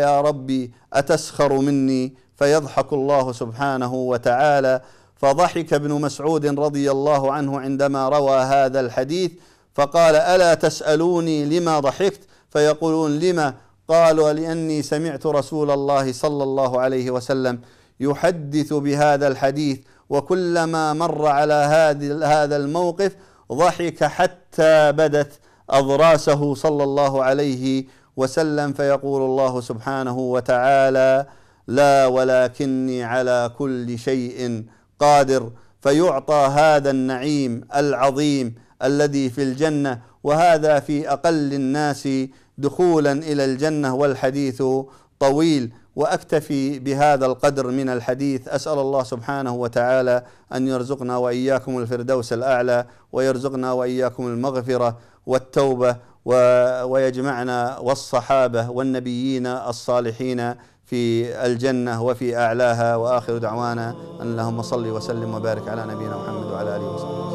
يا ربي أتسخر مني فيضحك الله سبحانه وتعالى فضحك ابن مسعود رضي الله عنه عندما روى هذا الحديث فقال ألا تسألوني لما ضحكت فيقولون لما قالوا لأني سمعت رسول الله صلى الله عليه وسلم يحدث بهذا الحديث وكلما مر على هذا الموقف ضحك حتى بدت أضراسه صلى الله عليه وسلم وسلم فيقول الله سبحانه وتعالى لا ولكني على كل شيء قادر فيعطى هذا النعيم العظيم الذي في الجنه وهذا في اقل الناس دخولا الى الجنه والحديث طويل واكتفي بهذا القدر من الحديث اسال الله سبحانه وتعالى ان يرزقنا واياكم الفردوس الاعلى ويرزقنا واياكم المغفره والتوبه ويجمعنا والصحابة والنبيين الصالحين في الجنة وفي أعلاها وآخر دعوانا أن اللهم صل وسلم وبارك على نبينا محمد وعلى آله وصحبه وسلم